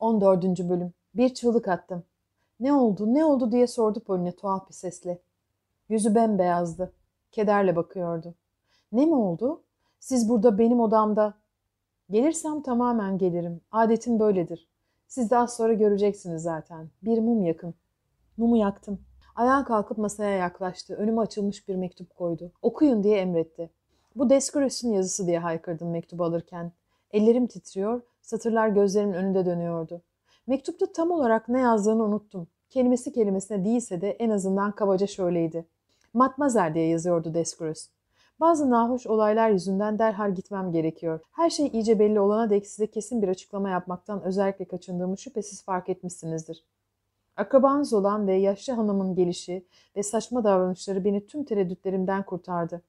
14. Bölüm Bir çığlık attım. Ne oldu, ne oldu diye sordu Poline tuhaf bir sesle. Yüzü bembeyazdı. Kederle bakıyordu. Ne mi oldu? Siz burada benim odamda. Gelirsem tamamen gelirim. Adetim böyledir. Siz daha sonra göreceksiniz zaten. Bir mum yakın. Mumu yaktım. Ayağa kalkıp masaya yaklaştı. Önüme açılmış bir mektup koydu. Okuyun diye emretti. Bu Deskurus'un yazısı diye haykırdım mektubu alırken. Ellerim titriyor, Satırlar gözlerimin önünde dönüyordu. Mektupta tam olarak ne yazdığını unuttum. Kelimesi kelimesine değilse de en azından kabaca şöyleydi. Matmazel diye yazıyordu Descruz. Bazı nahoş olaylar yüzünden derhal gitmem gerekiyor. Her şey iyice belli olana dek size kesin bir açıklama yapmaktan özellikle kaçındığımı şüphesiz fark etmişsinizdir. Akrabanız olan ve yaşlı hanımın gelişi ve saçma davranışları beni tüm tereddütlerimden kurtardı.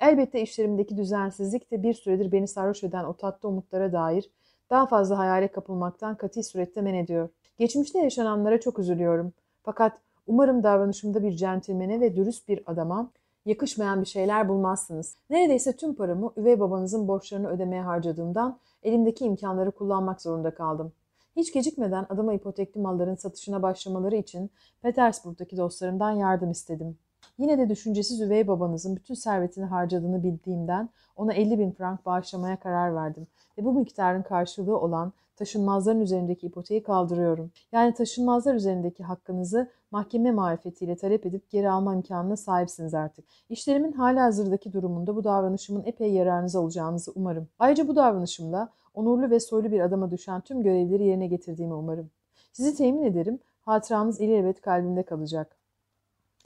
Elbette işlerimdeki düzensizlik de bir süredir beni sarhoş eden o tatlı umutlara dair daha fazla hayale kapılmaktan katı surette men ediyor. Geçmişte yaşananlara çok üzülüyorum. Fakat umarım davranışımda bir centilmene ve dürüst bir adama yakışmayan bir şeyler bulmazsınız. Neredeyse tüm paramı üvey babanızın borçlarını ödemeye harcadığımdan elimdeki imkanları kullanmak zorunda kaldım. Hiç gecikmeden adama ipotekli malların satışına başlamaları için Petersburg'daki dostlarımdan yardım istedim. Yine de düşüncesiz üvey babanızın bütün servetini harcadığını bildiğimden ona 50 bin frank bağışlamaya karar verdim. Ve bu miktarın karşılığı olan taşınmazların üzerindeki ipoteği kaldırıyorum. Yani taşınmazlar üzerindeki hakkınızı mahkeme marifetiyle talep edip geri alma imkanına sahipsiniz artık. İşlerimin hala hazırdaki durumunda bu davranışımın epey yararınız olacağınızı umarım. Ayrıca bu davranışımla onurlu ve soylu bir adama düşen tüm görevleri yerine getirdiğimi umarım. Sizi temin ederim, hatıranız ilelebet kalbimde kalacak.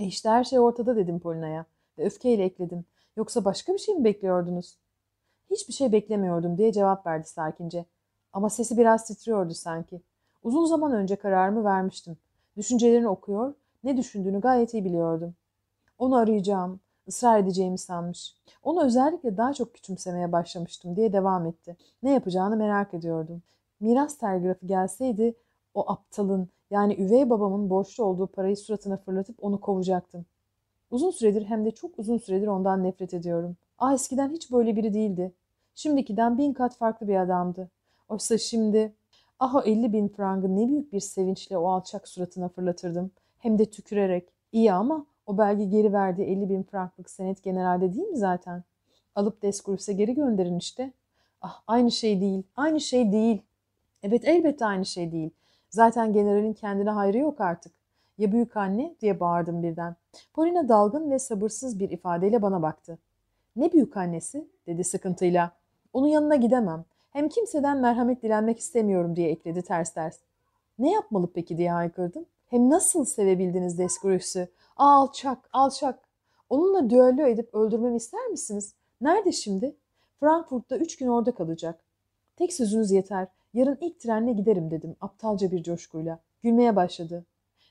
E işte her şey ortada dedim Polina'ya ve öfkeyle ekledim. Yoksa başka bir şey mi bekliyordunuz? Hiçbir şey beklemiyordum diye cevap verdi sakince. Ama sesi biraz titriyordu sanki. Uzun zaman önce kararımı vermiştim. Düşüncelerini okuyor, ne düşündüğünü gayet iyi biliyordum. Onu arayacağım, ısrar edeceğimi sanmış. Onu özellikle daha çok küçümsemeye başlamıştım diye devam etti. Ne yapacağını merak ediyordum. Miras telgrafı gelseydi o aptalın yani üvey babamın borçlu olduğu parayı suratına fırlatıp onu kovacaktım. Uzun süredir hem de çok uzun süredir ondan nefret ediyorum. Ah eskiden hiç böyle biri değildi. Şimdikiden bin kat farklı bir adamdı. Oysa şimdi ah o elli bin frangı ne büyük bir sevinçle o alçak suratına fırlatırdım. Hem de tükürerek. İyi ama o belge geri verdiği elli bin franklık senet generalde değil mi zaten? Alıp Deskurus'a geri gönderin işte. Ah aynı şey değil, aynı şey değil. Evet elbette aynı şey değil. Zaten generalin kendine hayrı yok artık. Ya büyük anne diye bağırdım birden. Polina dalgın ve sabırsız bir ifadeyle bana baktı. Ne büyük annesi dedi sıkıntıyla. Onun yanına gidemem. Hem kimseden merhamet dilenmek istemiyorum diye ekledi ters ters. Ne yapmalı peki diye haykırdım. Hem nasıl sevebildiniz Desgrüs'ü? Alçak, alçak. Onunla düello edip öldürmemi ister misiniz? Nerede şimdi? Frankfurt'ta üç gün orada kalacak. Tek sözünüz yeter. Yarın ilk trenle giderim dedim aptalca bir coşkuyla. Gülmeye başladı.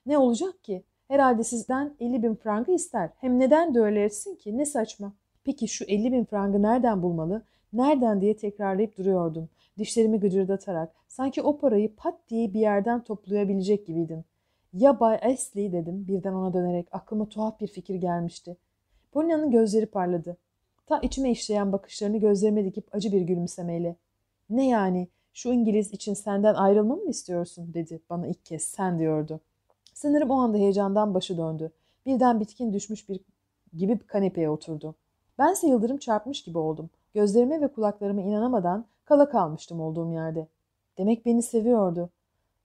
Ne olacak ki? Herhalde sizden 50 bin frangı ister. Hem neden de öyle etsin ki? Ne saçma. Peki şu 50 bin frangı nereden bulmalı? Nereden diye tekrarlayıp duruyordum. Dişlerimi gıcırdatarak sanki o parayı pat diye bir yerden toplayabilecek gibiydim. Ya Bay Ashley dedim birden ona dönerek aklıma tuhaf bir fikir gelmişti. Polina'nın gözleri parladı. Ta içime işleyen bakışlarını gözlerime dikip acı bir gülümsemeyle. Ne yani şu İngiliz için senden ayrılmamı mı istiyorsun dedi bana ilk kez sen diyordu. Sanırım o anda heyecandan başı döndü. Birden bitkin düşmüş bir gibi kanepeye oturdu. Bense yıldırım çarpmış gibi oldum. Gözlerime ve kulaklarıma inanamadan kala kalmıştım olduğum yerde. Demek beni seviyordu.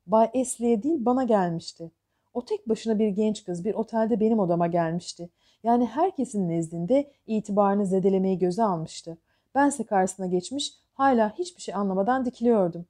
Bay Esliye değil bana gelmişti. O tek başına bir genç kız bir otelde benim odama gelmişti. Yani herkesin nezdinde itibarını zedelemeyi göze almıştı. Bense karşısına geçmiş Hala hiçbir şey anlamadan dikiliyordum.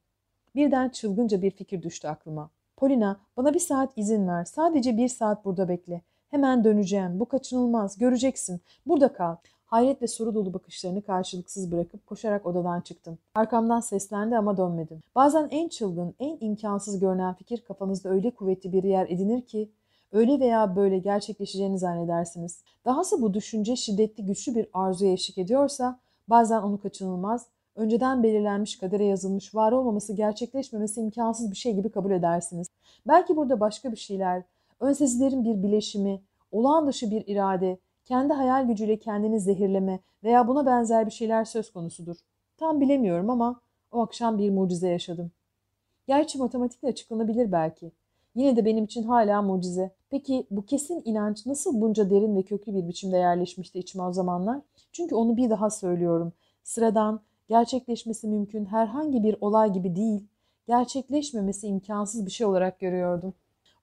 Birden çılgınca bir fikir düştü aklıma. Polina bana bir saat izin ver. Sadece bir saat burada bekle. Hemen döneceğim. Bu kaçınılmaz. Göreceksin. Burada kal. Hayret ve soru dolu bakışlarını karşılıksız bırakıp koşarak odadan çıktım. Arkamdan seslendi ama dönmedim. Bazen en çılgın, en imkansız görünen fikir kafanızda öyle kuvvetli bir yer edinir ki öyle veya böyle gerçekleşeceğini zannedersiniz. Dahası bu düşünce şiddetli güçlü bir arzuya eşlik ediyorsa bazen onu kaçınılmaz, önceden belirlenmiş kadere yazılmış var olmaması gerçekleşmemesi imkansız bir şey gibi kabul edersiniz. Belki burada başka bir şeyler, önsezilerin bir bileşimi, olağan dışı bir irade, kendi hayal gücüyle kendini zehirleme veya buna benzer bir şeyler söz konusudur. Tam bilemiyorum ama o akşam bir mucize yaşadım. Gerçi matematikle açıklanabilir belki. Yine de benim için hala mucize. Peki bu kesin inanç nasıl bunca derin ve köklü bir biçimde yerleşmişti içime o zamanlar? Çünkü onu bir daha söylüyorum. Sıradan, gerçekleşmesi mümkün herhangi bir olay gibi değil, gerçekleşmemesi imkansız bir şey olarak görüyordum.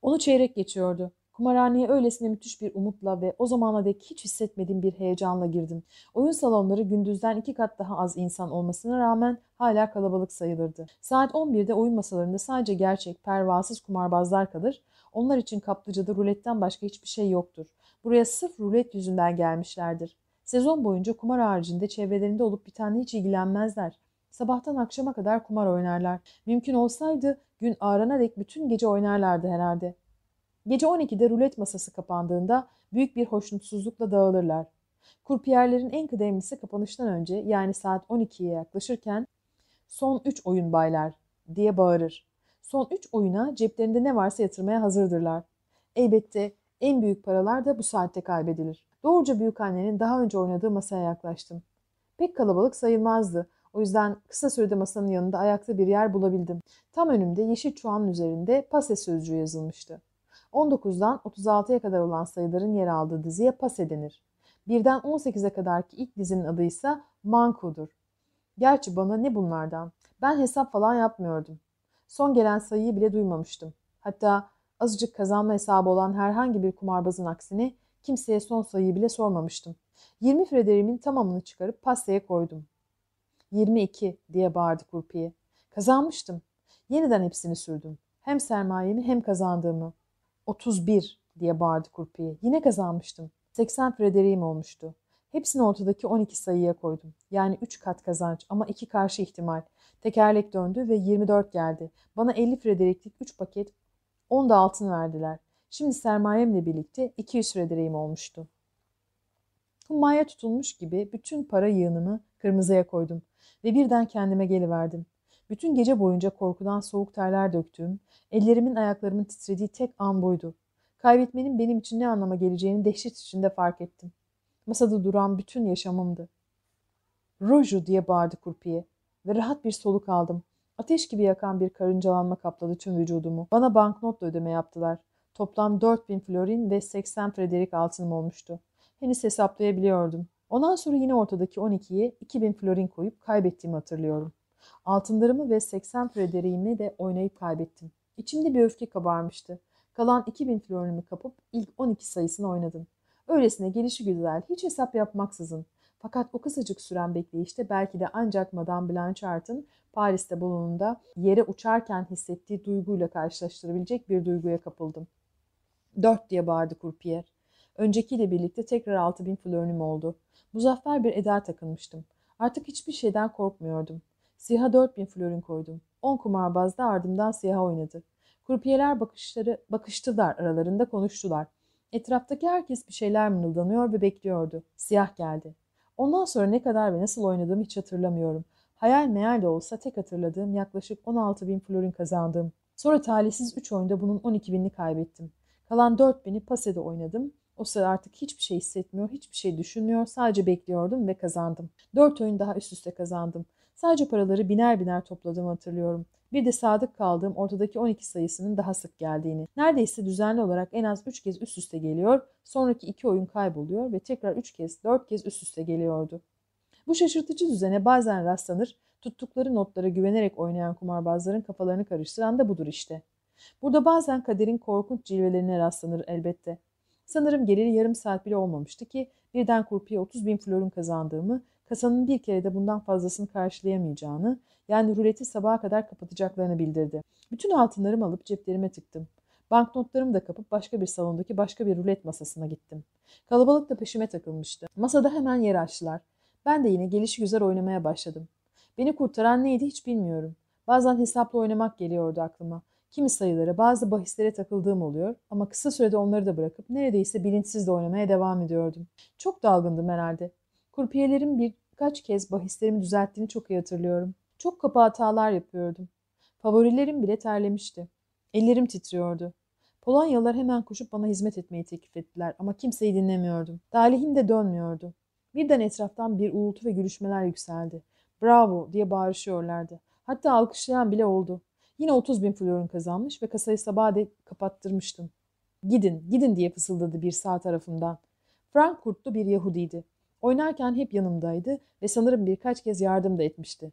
Onu çeyrek geçiyordu. Kumarhaneye öylesine müthiş bir umutla ve o zamana dek hiç hissetmediğim bir heyecanla girdim. Oyun salonları gündüzden iki kat daha az insan olmasına rağmen hala kalabalık sayılırdı. Saat 11'de oyun masalarında sadece gerçek, pervasız kumarbazlar kalır. Onlar için kaplıcada ruletten başka hiçbir şey yoktur. Buraya sırf rulet yüzünden gelmişlerdir. Sezon boyunca kumar haricinde çevrelerinde olup bitenle hiç ilgilenmezler. Sabahtan akşama kadar kumar oynarlar. Mümkün olsaydı gün ağrana dek bütün gece oynarlardı herhalde. Gece 12'de rulet masası kapandığında büyük bir hoşnutsuzlukla dağılırlar. Kurpiyerlerin en kıdemlisi kapanıştan önce yani saat 12'ye yaklaşırken son 3 oyun baylar diye bağırır. Son 3 oyuna ceplerinde ne varsa yatırmaya hazırdırlar. Elbette en büyük paralar da bu saatte kaybedilir. Doğruca büyükannenin daha önce oynadığı masaya yaklaştım. Pek kalabalık sayılmazdı. O yüzden kısa sürede masanın yanında ayakta bir yer bulabildim. Tam önümde yeşil çuhanın üzerinde pase sözcüğü yazılmıştı. 19'dan 36'ya kadar olan sayıların yer aldığı diziye pase denir. Birden 18'e kadarki ilk dizinin adı ise Manku'dur. Gerçi bana ne bunlardan? Ben hesap falan yapmıyordum. Son gelen sayıyı bile duymamıştım. Hatta azıcık kazanma hesabı olan herhangi bir kumarbazın aksini. Kimseye son sayıyı bile sormamıştım. 20 frederimin tamamını çıkarıp pastaya koydum. 22 diye bağırdı kurpiye. Kazanmıştım. Yeniden hepsini sürdüm. Hem sermayemi hem kazandığımı. 31 diye bağırdı kurpiye. Yine kazanmıştım. 80 frederiğim olmuştu. Hepsini ortadaki 12 sayıya koydum. Yani 3 kat kazanç ama 2 karşı ihtimal. Tekerlek döndü ve 24 geldi. Bana 50 frederiklik 3 paket 10 da altın verdiler. Şimdi sermayemle birlikte 200 frederiğim olmuştu. Kumbaya tutulmuş gibi bütün para yığınımı kırmızıya koydum ve birden kendime geliverdim. Bütün gece boyunca korkudan soğuk terler döktüğüm, ellerimin ayaklarımın titrediği tek an buydu. Kaybetmenin benim için ne anlama geleceğini dehşet içinde fark ettim. Masada duran bütün yaşamımdı. Roju diye bağırdı kurpiye ve rahat bir soluk aldım. Ateş gibi yakan bir karıncalanma kapladı tüm vücudumu. Bana banknotla ödeme yaptılar. Toplam 4000 florin ve 80 frederik altınım olmuştu. Henüz hesaplayabiliyordum. Ondan sonra yine ortadaki 12'ye 2000 florin koyup kaybettiğimi hatırlıyorum. Altınlarımı ve 80 frederiğimi de oynayıp kaybettim. İçimde bir öfke kabarmıştı. Kalan 2000 florinimi kapıp ilk 12 sayısını oynadım. Öylesine gelişi güzel, hiç hesap yapmaksızın. Fakat o kısacık süren bekleyişte belki de ancak Madame Blanchard'ın Paris'te bulununda yere uçarken hissettiği duyguyla karşılaştırabilecek bir duyguya kapıldım. Dört diye bağırdı kurpiyer. Öncekiyle birlikte tekrar altı bin flörnüm oldu. Muzaffer bir eda takınmıştım. Artık hiçbir şeyden korkmuyordum. Siyah dört bin flörün koydum. On kumarbaz da ardımdan siyah oynadı. Kurpiyeler bakışları, bakıştılar aralarında konuştular. Etraftaki herkes bir şeyler mırıldanıyor ve bekliyordu. Siyah geldi. Ondan sonra ne kadar ve nasıl oynadığımı hiç hatırlamıyorum. Hayal meyal de olsa tek hatırladığım yaklaşık 16 bin florin kazandım. Sonra talihsiz 3 oyunda bunun 12 binini kaybettim. Kalan 4000'i pasede oynadım. O sıra artık hiçbir şey hissetmiyor, hiçbir şey düşünmüyor. Sadece bekliyordum ve kazandım. 4 oyun daha üst üste kazandım. Sadece paraları biner biner topladığımı hatırlıyorum. Bir de sadık kaldığım ortadaki 12 sayısının daha sık geldiğini. Neredeyse düzenli olarak en az 3 kez üst üste geliyor, sonraki 2 oyun kayboluyor ve tekrar 3 kez, 4 kez üst üste geliyordu. Bu şaşırtıcı düzene bazen rastlanır, tuttukları notlara güvenerek oynayan kumarbazların kafalarını karıştıran da budur işte. Burada bazen kaderin korkunç cilvelerine rastlanır elbette. Sanırım geliri yarım saat bile olmamıştı ki birden kurpiye 30 bin florun kazandığımı, kasanın bir kere de bundan fazlasını karşılayamayacağını, yani ruleti sabaha kadar kapatacaklarını bildirdi. Bütün altınlarımı alıp ceplerime tıktım. Banknotlarımı da kapıp başka bir salondaki başka bir rulet masasına gittim. Kalabalık da peşime takılmıştı. Masada hemen yer açtılar. Ben de yine gelişi güzel oynamaya başladım. Beni kurtaran neydi hiç bilmiyorum. Bazen hesapla oynamak geliyordu aklıma kimi sayılara, bazı bahislere takıldığım oluyor ama kısa sürede onları da bırakıp neredeyse bilinçsiz de oynamaya devam ediyordum. Çok dalgındım herhalde. Kurpiyelerim birkaç kez bahislerimi düzelttiğini çok iyi hatırlıyorum. Çok kapı hatalar yapıyordum. Favorilerim bile terlemişti. Ellerim titriyordu. Polonyalılar hemen koşup bana hizmet etmeyi teklif ettiler ama kimseyi dinlemiyordum. Dalihim de dönmüyordu. Birden etraftan bir uğultu ve gülüşmeler yükseldi. Bravo diye bağırışıyorlardı. Hatta alkışlayan bile oldu. Yine 30 bin florin kazanmış ve kasayı sabaha dek kapattırmıştım. Gidin, gidin diye fısıldadı bir sağ tarafımdan. Frank Kurtlu bir Yahudiydi. Oynarken hep yanımdaydı ve sanırım birkaç kez yardım da etmişti.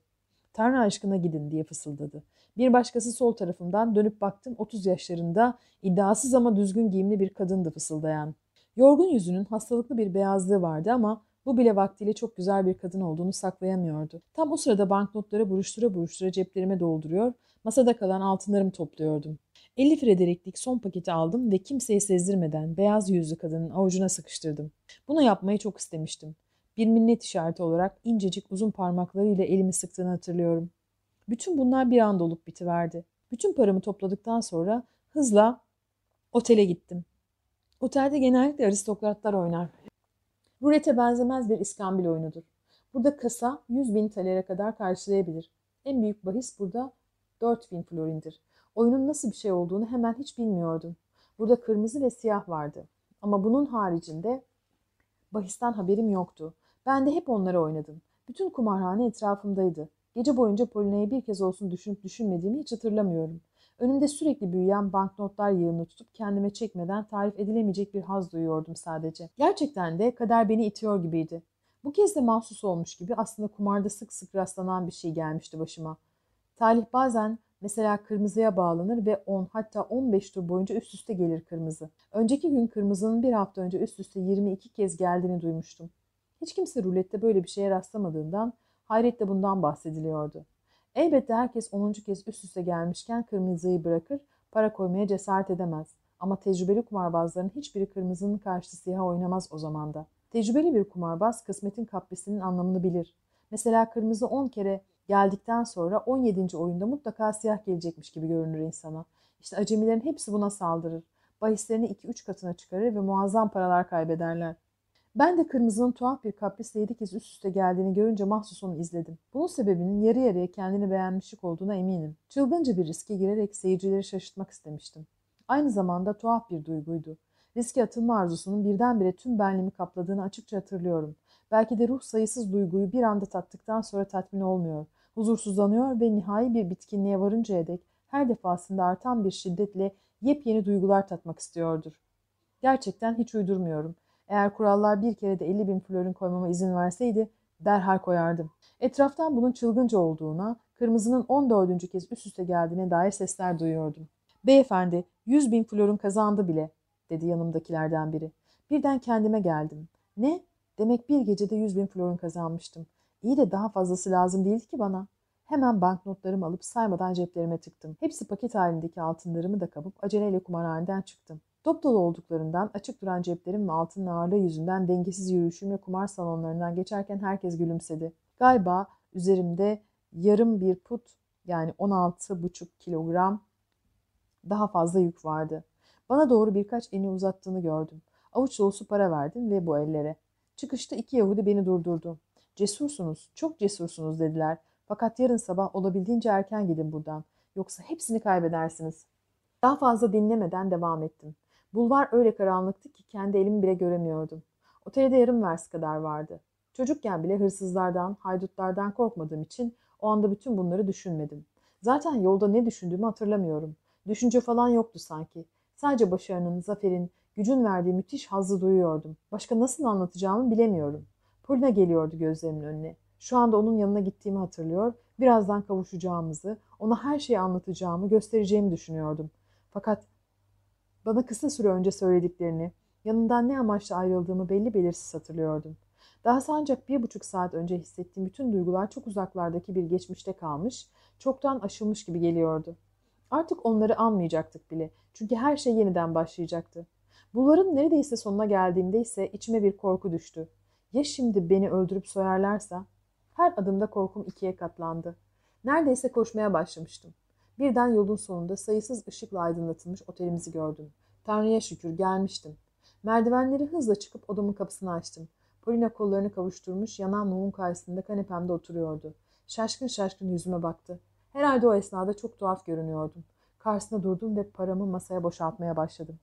Tanrı aşkına gidin diye fısıldadı. Bir başkası sol tarafımdan dönüp baktım 30 yaşlarında iddiasız ama düzgün giyimli bir kadındı fısıldayan. Yorgun yüzünün hastalıklı bir beyazlığı vardı ama bu bile vaktiyle çok güzel bir kadın olduğunu saklayamıyordu. Tam o sırada banknotları buruştura buruştura ceplerime dolduruyor, masada kalan altınlarımı topluyordum. 50 frederiklik son paketi aldım ve kimseye sezdirmeden beyaz yüzlü kadının avucuna sıkıştırdım. Bunu yapmayı çok istemiştim. Bir minnet işareti olarak incecik uzun parmaklarıyla elimi sıktığını hatırlıyorum. Bütün bunlar bir anda olup bitiverdi. Bütün paramı topladıktan sonra hızla otele gittim. Otelde genellikle aristokratlar oynar. Rulete benzemez bir iskambil oyunudur. Burada kasa 100 bin talere kadar karşılayabilir. En büyük bahis burada 4 bin florindir. Oyunun nasıl bir şey olduğunu hemen hiç bilmiyordum. Burada kırmızı ve siyah vardı. Ama bunun haricinde bahisten haberim yoktu. Ben de hep onlara oynadım. Bütün kumarhane etrafımdaydı. Gece boyunca Polina'yı bir kez olsun düşünüp düşünmediğimi hiç hatırlamıyorum. Önümde sürekli büyüyen banknotlar yığını tutup kendime çekmeden tarif edilemeyecek bir haz duyuyordum sadece. Gerçekten de kader beni itiyor gibiydi. Bu kez de mahsus olmuş gibi aslında kumarda sık sık rastlanan bir şey gelmişti başıma. Talih bazen Mesela kırmızıya bağlanır ve 10 hatta 15 tur boyunca üst üste gelir kırmızı. Önceki gün kırmızının bir hafta önce üst üste 22 kez geldiğini duymuştum. Hiç kimse rulette böyle bir şeye rastlamadığından hayretle bundan bahsediliyordu. Elbette herkes 10. kez üst üste gelmişken kırmızıyı bırakır, para koymaya cesaret edemez. Ama tecrübeli kumarbazların hiçbiri kırmızının karşısı siyah oynamaz o zaman da. Tecrübeli bir kumarbaz kısmetin kaprisinin anlamını bilir. Mesela kırmızı 10 kere geldikten sonra 17. oyunda mutlaka siyah gelecekmiş gibi görünür insana. İşte acemilerin hepsi buna saldırır. Bahislerini 2-3 katına çıkarır ve muazzam paralar kaybederler. Ben de kırmızının tuhaf bir kaprisle yedi kez üst üste geldiğini görünce mahsus onu izledim. Bunun sebebinin yarı yarıya kendini beğenmişlik olduğuna eminim. Çılgınca bir riske girerek seyircileri şaşırtmak istemiştim. Aynı zamanda tuhaf bir duyguydu. Riske atılma arzusunun birdenbire tüm benliğimi kapladığını açıkça hatırlıyorum. Belki de ruh sayısız duyguyu bir anda tattıktan sonra tatmin olmuyor. Huzursuzlanıyor ve nihai bir bitkinliğe varıncaya dek her defasında artan bir şiddetle yepyeni duygular tatmak istiyordur. Gerçekten hiç uydurmuyorum.'' Eğer kurallar bir kere de 50 bin florin koymama izin verseydi derhal koyardım. Etraftan bunun çılgınca olduğuna, kırmızının 14. kez üst üste geldiğine dair sesler duyuyordum. Beyefendi 100 bin florin kazandı bile dedi yanımdakilerden biri. Birden kendime geldim. Ne? Demek bir gecede 100 bin florin kazanmıştım. İyi de daha fazlası lazım değildi ki bana.'' Hemen banknotlarımı alıp saymadan ceplerime tıktım. Hepsi paket halindeki altınlarımı da kapıp aceleyle kumarhaneden çıktım. Top dolu olduklarından açık duran ceplerim ve altın ağırlığı yüzünden dengesiz yürüyüşümle kumar salonlarından geçerken herkes gülümsedi. Galiba üzerimde yarım bir put yani 16,5 kilogram daha fazla yük vardı. Bana doğru birkaç elini uzattığını gördüm. Avuç dolusu para verdim ve bu ellere. Çıkışta iki Yahudi beni durdurdu. Cesursunuz, çok cesursunuz dediler. Fakat yarın sabah olabildiğince erken gidin buradan. Yoksa hepsini kaybedersiniz. Daha fazla dinlemeden devam ettim. Bulvar öyle karanlıktı ki kendi elimi bile göremiyordum. Otelde yarım vers kadar vardı. Çocukken bile hırsızlardan, haydutlardan korkmadığım için o anda bütün bunları düşünmedim. Zaten yolda ne düşündüğümü hatırlamıyorum. Düşünce falan yoktu sanki. Sadece başarının, zaferin, gücün verdiği müthiş hazzı duyuyordum. Başka nasıl anlatacağımı bilemiyorum. Polina geliyordu gözlerimin önüne. Şu anda onun yanına gittiğimi hatırlıyor. Birazdan kavuşacağımızı, ona her şeyi anlatacağımı, göstereceğimi düşünüyordum. Fakat bana kısa süre önce söylediklerini, yanından ne amaçla ayrıldığımı belli belirsiz hatırlıyordum. Daha sancak bir buçuk saat önce hissettiğim bütün duygular çok uzaklardaki bir geçmişte kalmış, çoktan aşılmış gibi geliyordu. Artık onları anmayacaktık bile çünkü her şey yeniden başlayacaktı. Bunların neredeyse sonuna geldiğimde ise içime bir korku düştü. Ya şimdi beni öldürüp soyarlarsa? Her adımda korkum ikiye katlandı. Neredeyse koşmaya başlamıştım. Birden yolun sonunda sayısız ışıkla aydınlatılmış otelimizi gördüm. Tanrı'ya şükür gelmiştim. Merdivenleri hızla çıkıp odamın kapısını açtım. Polina kollarını kavuşturmuş yanan mumun karşısında kanepemde oturuyordu. Şaşkın şaşkın yüzüme baktı. Herhalde o esnada çok tuhaf görünüyordum. Karşısında durdum ve paramı masaya boşaltmaya başladım.